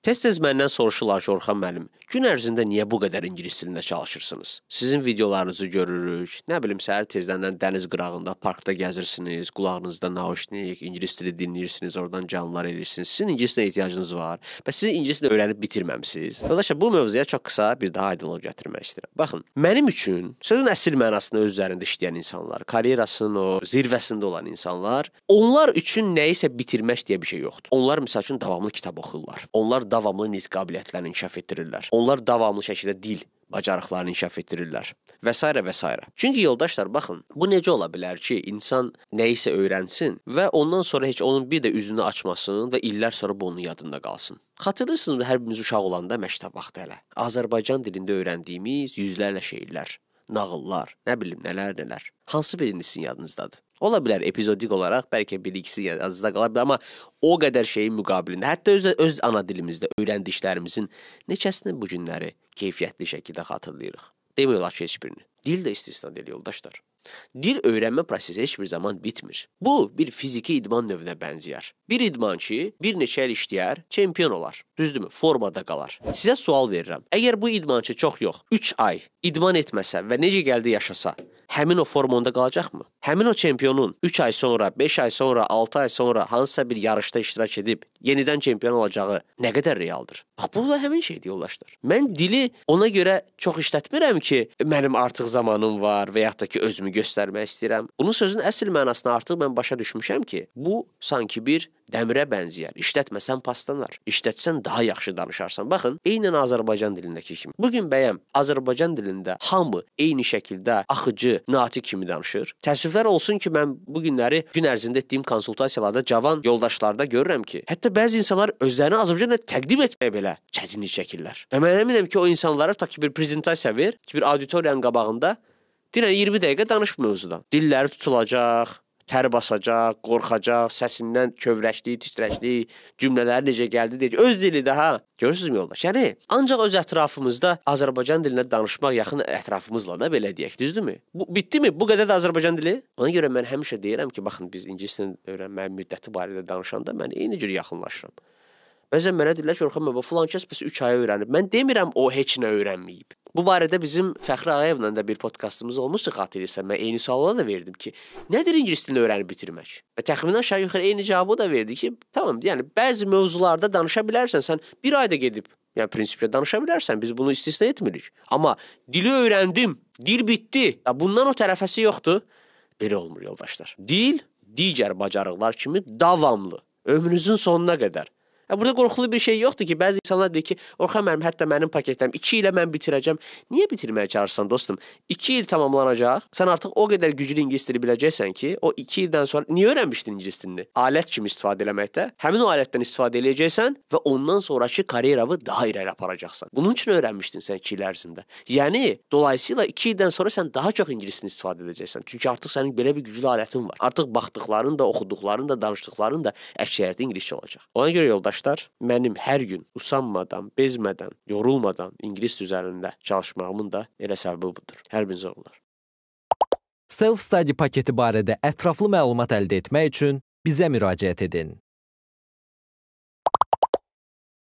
Tez-tez məndən soruşurlar ki, Orxan müəllim, gün ərzində niyə bu qədər ingilis dilində çalışırsınız? Sizin videolarınızı görürük. Nə bilim, səhər tezdəndən dəniz qırağında, parkda gəzirsiniz, qulağınızda naushnik, ingilis dili dinləyirsiniz, oradan canlılar eləyirsiniz. Sizin ingilis dilinə ehtiyacınız var və siz ingilis dilini öyrənib bitirməmisiniz. Yoldaşlar, bu mövzuya çox qısa bir daha aydınlıq gətirmək istəyirəm. Baxın, mənim üçün sözün əsl mənasını öz üzərində işləyən insanlar, karyerasının o zirvəsində olan insanlar, onlar üçün nəyisə bitirmək deyə bir şey yoxdur. Onlar məsəl üçün davamlı kitab oxuyurlar. Onlar davamlı nitq qabiliyyətlərini inkişaf etdirirlər. Onlar davamlı şəkildə dil bacarıqlarını inkişaf etdirirlər və s. və s. Çünki yoldaşlar baxın, bu necə ola bilər ki, insan nəyisə öyrənsin və ondan sonra heç onun bir də üzünü açmasın və illər sonra bu onun yadında qalsın. Xatırlayırsınızmı hər birimiz uşaq olanda məktəb vaxtı hələ Azərbaycan dilində öyrəndiyimiz yüzlərlə şeirlər, nağıllar, nə bilim nələr-nələr. Hansı birincisi yadınızdadır? Ola bilər epizodik olaraq bəlkə bir ikisi azda qala bilər, amma o qədər şeyin müqabilində, hətta öz öz ana dilimizdə öyrəndiklərimizin neçəsini bu günləri keyfiyyətli şəkildə xatırlayırıq. Demək olar ki, heç birini. Dil də istisna deyil yoldaşlar. Dil öyrənmə prosesi heç bir zaman bitmir. Bu bir fiziki idman növünə bənzəyər. Bir idman ki, bir neçə il işləyər, çempion olar. Düzdürmü? Formada qalar. Sizə sual verirəm. Əgər bu idmançı çox yox, 3 ay idman etməsə və necə gəldi yaşasa, həmin o formunda qalacaqmı? Həmin o çempionun 3 ay sonra, 5 ay sonra, 6 ay sonra hansısa bir yarışda iştirak edib yenidən çempion olacağı nə qədər realdır? Bax bu da həmin şeydir yoldaşlar. Mən dili ona görə çox işlətmirəm ki, mənim artıq zamanım var və yaxud da ki özümü göstərmək istəyirəm. Bunun sözün əsl mənasını artıq mən başa düşmüşəm ki, bu sanki bir dəmirə bənzəyər. İşlətməsən paslanar. İşlətsən daha yaxşı danışarsan. Baxın, eynən Azərbaycan dilindəki kimi. Bu gün bəyəm Azərbaycan dilində hamı eyni şəkildə axıcı, natiq kimi danışır. Təəssüflər olsun ki, mən bu günləri gün ərzində etdiyim konsultasiyalarda cavan yoldaşlarda görürəm ki, hətta bəzi insanlar özlərini Azərbaycanla təqdim etməyə belə çətinlik çəkirlər. Və mən əminəm ki, o insanlara tutaq ki, bir prezentasiya ver, ki, bir auditoriyanın qabağında Dinə 20 dəqiqə danış mövzudan. Dilləri tutulacaq, təri basacaq, qorxacaq, səsindən kövrəklik, titrəklik, cümlələri necə gəldi deyəcək. Öz dili də ha. Görürsüzmü yoldaş? Yəni ancaq öz ətrafımızda Azərbaycan dilində danışmaq yaxın ətrafımızla da belə deyək, düzdürmü? Bu bitdimi? Bu qədər də Azərbaycan dili? Ona görə mən həmişə deyirəm ki, baxın biz ingilis dilini öyrənməyə müddəti barədə danışanda mən eyni cür yaxınlaşıram. Bəzən mənə deyirlər ki, Orxan müəllim, falan kəs bəs 3 ay öyrənib. Mən demirəm o heç nə öyrənməyib. Bu barədə bizim Fəxri Ağayevlə də bir podkastımız olmuşdu, xatırlayırsan? Mən eyni sualları da verdim ki, nədir ingilis dilini öyrənib bitirmək? Və təxminən aşağı yuxarı eyni cavabı da verdi ki, tamam, yəni bəzi mövzularda danışa bilərsən, sən bir ayda gedib, yəni prinsiplə danışa bilərsən, biz bunu istisna etmirik. Amma dili öyrəndim, dil bitdi. Ya bundan o tərəfəsi yoxdur. Belə olmur yoldaşlar. Dil digər bacarıqlar kimi davamlı, ömrünüzün sonuna qədər Burada qorxulu bir şey yoxdur ki, bəzi insanlar deyir ki, Orxan müəllim, hətta mənim paketlərim 2 ilə mən bitirəcəm. Niyə bitirməyə çalışırsan dostum? 2 il tamamlanacaq. Sən artıq o qədər güclü ingilis dili biləcəksən ki, o 2 ildən sonra niyə öyrənmişdin ingilis dilini? Alət kimi istifadə eləməkdə həmin o alətdən istifadə eləyəcəksən və ondan sonrakı karyeranı daha irəli aparacaqsan. Bunun üçün öyrənmişdin sən 2 il ərzində. Yəni dolayısıyla 2 ildən sonra sən daha çox ingilisini istifadə edəcəksən. Çünki artıq sənin belə bir güclü alətin var. Artıq baxdıqların da, oxuduqların da, danışdıqların da əksəriyyəti ingiliscə olacaq. Ona görə yoldaş Əməkdaşlar mənim hər gün usanmadan, bezmədən, yorulmadan ingilis üzərində çalışmağımın da elə səbəbi budur. Hər birinizə onlar. Self-study paketi barədə ətraflı məlumat əldə etmək üçün bizə müraciət edin.